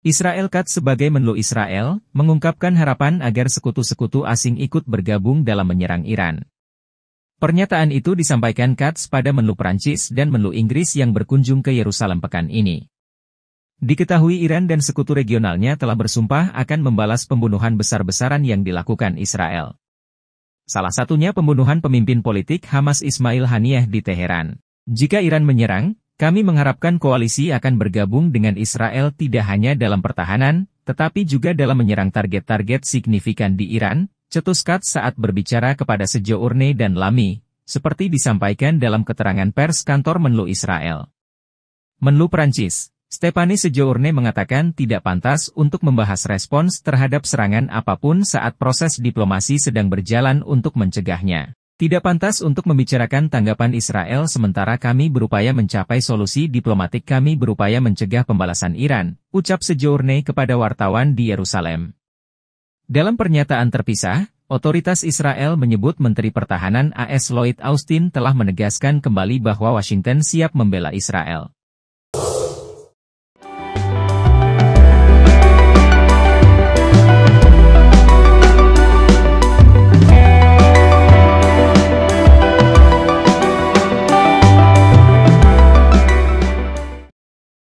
Israel Kat sebagai menlu Israel, mengungkapkan harapan agar sekutu-sekutu asing ikut bergabung dalam menyerang Iran. Pernyataan itu disampaikan Katz pada menlu Prancis dan menlu Inggris yang berkunjung ke Yerusalem pekan ini. Diketahui Iran dan sekutu regionalnya telah bersumpah akan membalas pembunuhan besar-besaran yang dilakukan Israel. Salah satunya pembunuhan pemimpin politik Hamas Ismail Haniyeh di Teheran. Jika Iran menyerang, kami mengharapkan koalisi akan bergabung dengan Israel tidak hanya dalam pertahanan, tetapi juga dalam menyerang target-target signifikan di Iran, cetuskat saat berbicara kepada Sejourne dan Lami, seperti disampaikan dalam keterangan pers kantor Menlu Israel. Menlu Prancis, Stephanie Sejourne mengatakan tidak pantas untuk membahas respons terhadap serangan apapun saat proses diplomasi sedang berjalan untuk mencegahnya. Tidak pantas untuk membicarakan tanggapan Israel sementara kami berupaya mencapai solusi diplomatik kami berupaya mencegah pembalasan Iran, ucap Sejourne kepada wartawan di Yerusalem. Dalam pernyataan terpisah, otoritas Israel menyebut Menteri Pertahanan AS Lloyd Austin telah menegaskan kembali bahwa Washington siap membela Israel.